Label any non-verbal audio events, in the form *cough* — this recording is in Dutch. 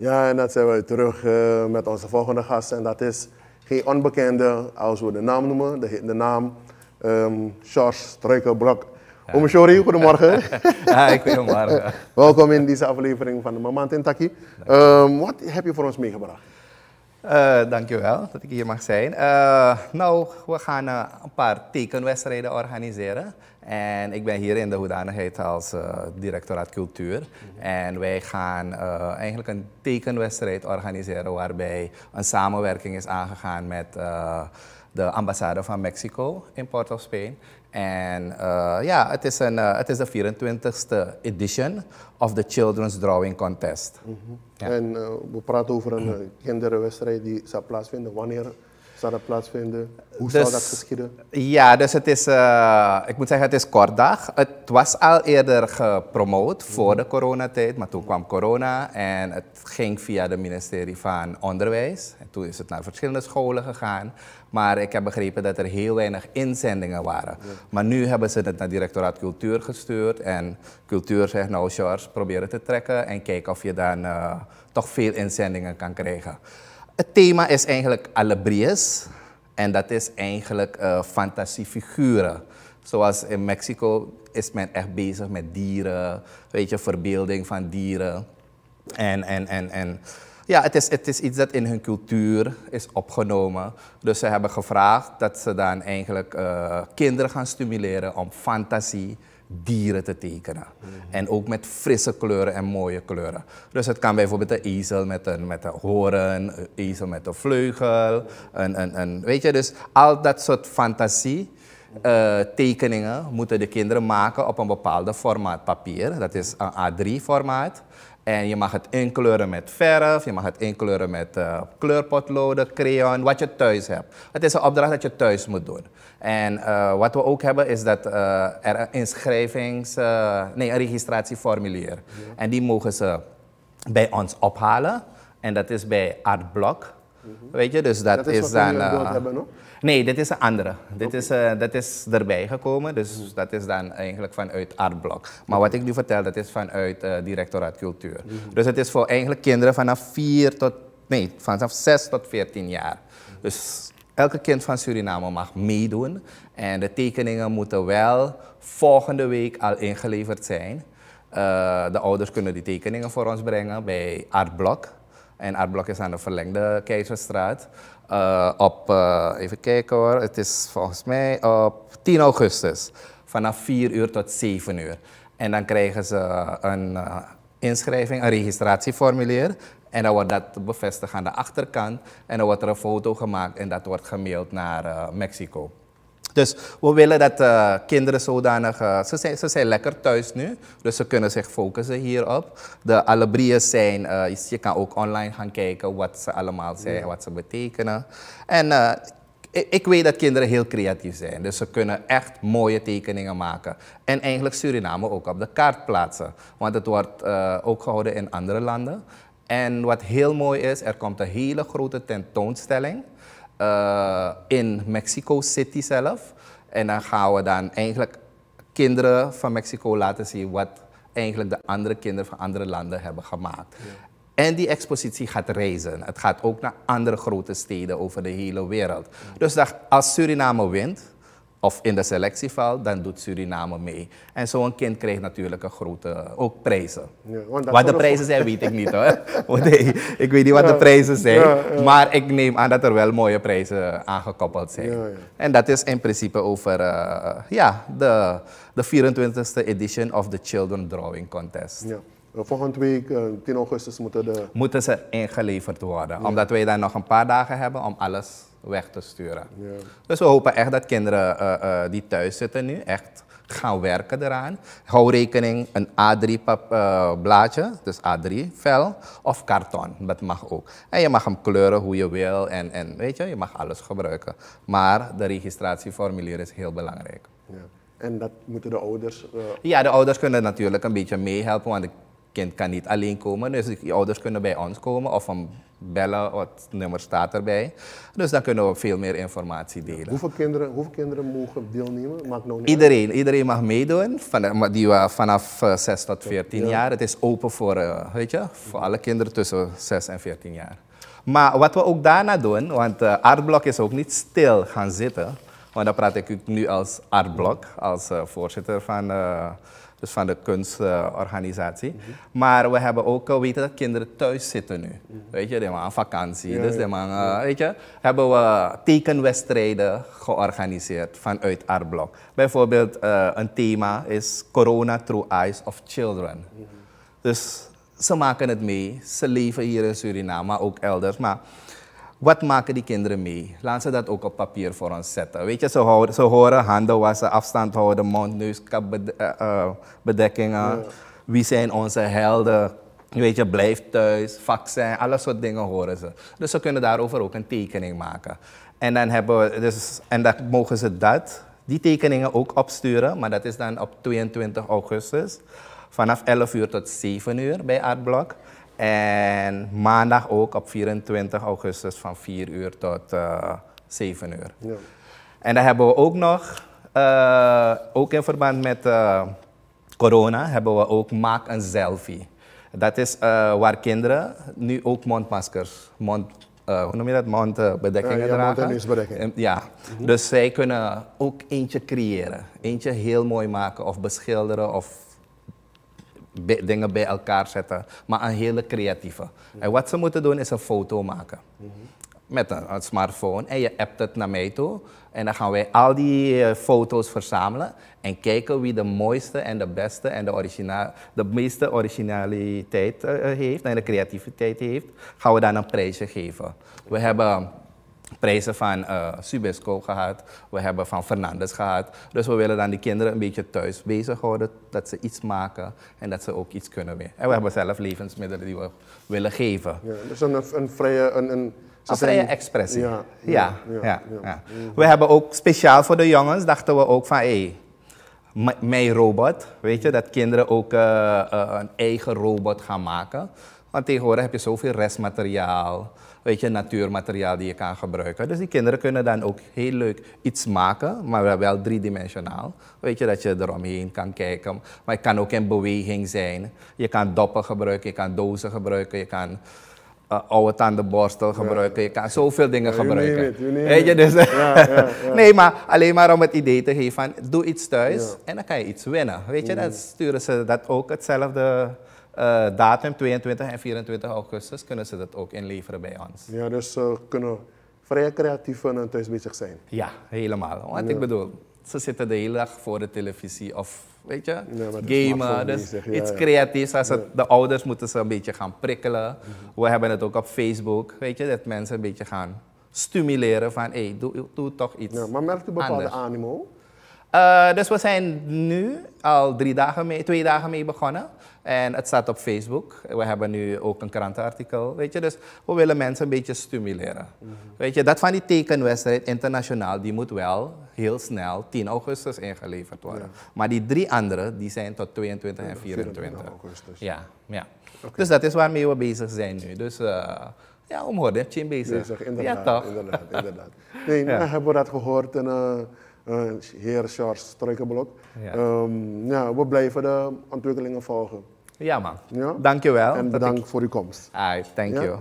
Ja, en dat zijn we terug eh, met onze volgende gast. En dat is geen onbekende, als we de naam noemen, de, de naam um, ehm, Charles Struikelblok. Ja. Om sorry, goedemorgen. *laughs* ja, ik goedemorgen. Welkom in deze aflevering van de Mama Tintaki. Um, ehm, wat heb je voor ons meegebracht? Uh, dankjewel dat ik hier mag zijn. Eh, nou, we gaan een paar tekenwedstrijden organiseren. En ik ben hier in de hoedanigheid als eh, directoraat cultuur. En wij gaan eh, eigenlijk een tekenwedstrijd organiseren waarbij een samenwerking is aangegaan met eh, de ambassade van Mexico in Port of Spain. En ja, het is, een, het is de 24 ste edition of the Children's Drawing Contest. Mhm. ja. En we praten over een kinderwedstrijd die zal plaatsvinden wanneer? Zou dat plaatsvinden? Hoe zal dus zou dat geschieden? Ja, dus het is, eh, ik moet zeggen, het is kortdag. Het was al eerder gepromoot voor de coronatijd, maar toen kwam corona en het ging via het ministerie van Onderwijs. En toen is het naar verschillende scholen gegaan. Maar ik heb begrepen dat er heel weinig inzendingen waren. Maar nu hebben ze het naar het directoraat cultuur gestuurd. En cultuur zegt nou, George, probeer het te trekken en kijk of je dan eh, toch veel inzendingen kan krijgen. Het thema is eigenlijk alebrijes. En dat is eigenlijk eh, fantasiefiguren. Zoals in Mexico is men echt bezig met dieren. Weet je, verbeelding van dieren. En, en, en, en ja, het is, het is iets dat in hun cultuur is opgenomen. Dus ze hebben gevraagd dat ze dan eigenlijk eh, kinderen gaan stimuleren om fantasie dieren te tekenen. Mm. En ook met frisse kleuren en mooie kleuren. Dus het kan bijvoorbeeld een ezel met een, met een horen, een ezel met een vleugel. Een, weet je, dus al dat soort fantasie. Eh, tekeningen moeten de kinderen maken op een bepaald formaat papier. Dat is een A3-formaat. En je mag het inkleuren met verf, je mag het inkleuren met eh, kleurpotloden, crayon, wat je thuis hebt. Het is een opdracht dat je thuis moet doen. En eh, wat we ook hebben is dat eh, er een inschrijvings, nee, een registratieformulier. Ja. En die mogen ze bij ons ophalen. En dat is bij Artblok. Mhm. Weet je, dus dat, is, dan. Uh, Nee, dit is een andere. Dit is, eh, dat is erbij gekomen, dus mhm. dat is dan eigenlijk vanuit Artblok. Maar wat ik nu vertel, dat is vanuit eh, Directoraat Cultuur. Mhm. Dus het is voor eigenlijk kinderen vanaf 4 tot. Nee, vanaf 6 tot 14 jaar. Dus elke kind van Suriname mag meedoen. En de tekeningen moeten wel volgende week al ingeleverd zijn. de ouders kunnen die tekeningen voor ons brengen bij Artblok. En Artblok is aan de verlengde Keizerstraat. Uh, op, eh, even kijken hoor, het is volgens mij op 10 augustus. Vanaf 4 uur tot 7 uur. En dan krijgen ze een eh, inschrijving, een registratieformulier. En dan wordt dat bevestigd aan de achterkant. En dan wordt er een foto gemaakt en dat wordt gemaild naar Mexico. Dus we willen dat eh, kinderen zodanig, eh, ze, zijn, ze zijn lekker thuis nu, dus ze kunnen zich focussen hierop. De allebrieën zijn, eh, je kan ook online gaan kijken wat ze allemaal zijn, wat ze betekenen. En ik, weet dat kinderen heel creatief zijn, dus ze kunnen echt mooie tekeningen maken. En eigenlijk Suriname ook op de kaart plaatsen, want het wordt ook gehouden in andere landen. En wat heel mooi is, er komt een hele grote tentoonstelling eh, in Mexico City zelf. En dan gaan we dan eigenlijk kinderen van Mexico laten zien wat eigenlijk de andere kinderen van andere landen hebben gemaakt. En die expositie gaat reizen. Het gaat ook naar andere grote steden over de hele wereld. Dus als Suriname wint, of in de selectieveld, dan doet Suriname mee. En zo'n kind krijgt natuurlijk een grote, eh, ook prijzen. Ja, wat de prijzen zijn, weet ik niet hoor. *laughs* *laughs* Oh, ik weet niet wat de prijzen zijn, maar ik neem aan dat er wel mooie prijzen aangekoppeld zijn. En dat is in principe over eh, ja, de, de 24e edition of the Children Drawing Contest. Eh, Volgende week, 10 augustus, moeten de... Moeten ze ingeleverd worden, omdat wij dan nog een paar dagen hebben om alles weg te sturen. Ja. Dus we hopen echt dat kinderen eh, eh, die thuis zitten nu echt gaan werken eraan. Hou rekening een A3 pap, eh, blaadje, dus A3 vel, of karton, dat mag ook. En je mag hem kleuren hoe je wil en, en weet je, je mag alles gebruiken. Maar de registratieformulier is heel belangrijk. Ja. En dat moeten de ouders? Ja, de ouders kunnen natuurlijk een beetje meehelpen, want het kind kan niet alleen komen. Dus de ouders kunnen bij ons komen of een bellen, het nummer staat erbij. Dus dan kunnen we veel meer informatie delen. hoeveel, kinderen, hoeveel kinderen mogen deelnemen? Maakt nou niet iedereen, uit. iedereen mag meedoen, van, eh, die, eh, vanaf 6 eh, tot 14 jaar. Het is open voor, weet je, voor mhm. alle kinderen tussen 6 en 14 jaar. Maar wat we ook daarna doen, want Artblok is ook niet stil gaan zitten. Want dan praat ik nu als Artblok, als voorzitter van dus van de kunstorganisatie. Maar we hebben ook, eh, weten dat kinderen thuis zitten nu. Mhm. Weet je, die aan vakantie. dus die man, eh, weet je, hebben we tekenwedstrijden georganiseerd vanuit Artblok. Bijvoorbeeld eh, een thema is Corona Through Eyes of Children. Mhm. Dus ze maken het mee, ze leven hier in Suriname, maar ook elders. Maar wat maken die kinderen mee? Laat ze dat ook op papier voor ons zetten. Weet je, ze, horen handen wassen, afstand houden, mond, neus, eh, eh, bedekkingen. Wie zijn onze helden? Weet je, blijf thuis, vaccin, alle soort dingen horen ze. Dus ze kunnen daarover ook een tekening maken. En dan, hebben we dus, en dan mogen ze dat, die tekeningen ook opsturen, maar dat is dan op 22 augustus vanaf 11 uur tot 7 uur bij Artblok. En maandag ook op 24 augustus van 4 uur tot uh, eh, 7 uur. Ja. En dan hebben we ook nog, eh, ook in verband met eh, corona, hebben we ook maak een selfie. Dat is waar kinderen nu ook mondmaskers, mond, hoe noem je dat, mondbedekkingen ja, dragen. Mond ja, dus zij kunnen ook eentje creëren. Eentje heel mooi maken of beschilderen of dingen bij elkaar zetten, maar een hele creatieve. En wat ze moeten doen is een foto maken. Met een, smartphone en je appt het naar mij toe. En dan gaan wij al die eh, foto's verzamelen en kijken wie de mooiste en de beste en de, origina de meeste originaliteit eh, eh, heeft en de creativiteit heeft. Gaan we dan een prijsje geven. We hebben prijzen van uh, Subesco gehad, we hebben van Fernandes gehad. Dus we willen dan die kinderen een beetje thuis bezighouden, dat ze iets maken en dat ze ook iets kunnen mee. En we hebben zelf levensmiddelen die we willen geven. Ja, dus een, een vrije... Een, een... Een vrije expressie. Ja ja, ja We hebben ook speciaal voor de jongens, dachten we ook van, hé, hey, mijn robot, weet je, dat kinderen ook eh, eh, een eigen robot gaan maken. Want tegenwoordig heb je zoveel restmateriaal, weet je, natuurmateriaal die je kan gebruiken. Dus die kinderen kunnen dan ook heel leuk iets maken, maar wel driedimensionaal. Weet je, dat je eromheen kan kijken. Maar het kan ook in beweging zijn. Je kan doppen gebruiken, je kan dozen gebruiken, je kan uh, oude tandenborstel gebruiken. Je kan zoveel dingen gebruiken. Weet je dus? *laughs* nee, maar alleen maar om het idee te geven van doe iets thuis en dan kan je iets winnen. Weet je, mm. dan sturen ze dat ook hetzelfde eh, datum 22 en 24 augustus kunnen ze dat ook inleveren bij ons. Ja, dus ze eh, kunnen vrij creatief en thuis bezig zijn. Ja, helemaal. Want ik bedoel, ze zitten de hele dag voor de televisie of weet je, ja, gamen. Dus iets creatiefs. Als de ouders moeten ze een beetje gaan prikkelen. We hebben het ook op Facebook, weet je, dat mensen een beetje gaan stimuleren van hé, hey, doe, toch iets. maar merkt u bepaalde animo? Eh, dus we zijn nu al drie dagen mee, twee dagen mee begonnen. En het staat op Facebook. We hebben nu ook een krantenartikel. Weet je, dus we willen mensen een beetje stimuleren. Mhm. Weet je, dat van die tekenwedstrijd internationaal, die moet wel heel snel 10 augustus ingeleverd worden. Maar die drie andere, die zijn tot 22 en 24. augustus. Ja, ja. Dus dat is waarmee we bezig zijn nu. Dus uh, ja, omhoor, je bezig. bezig inderdaad, ja, toch? inderdaad, inderdaad. *laughs* Nee, hebben we dat gehoord en... Eh, eh, heer Charles Struikenblok. Ja. Ehm, ja, we blijven de ontwikkelingen volgen. Ja man, ja? dankjewel. En bedankt voor uw komst. Ai, thank you.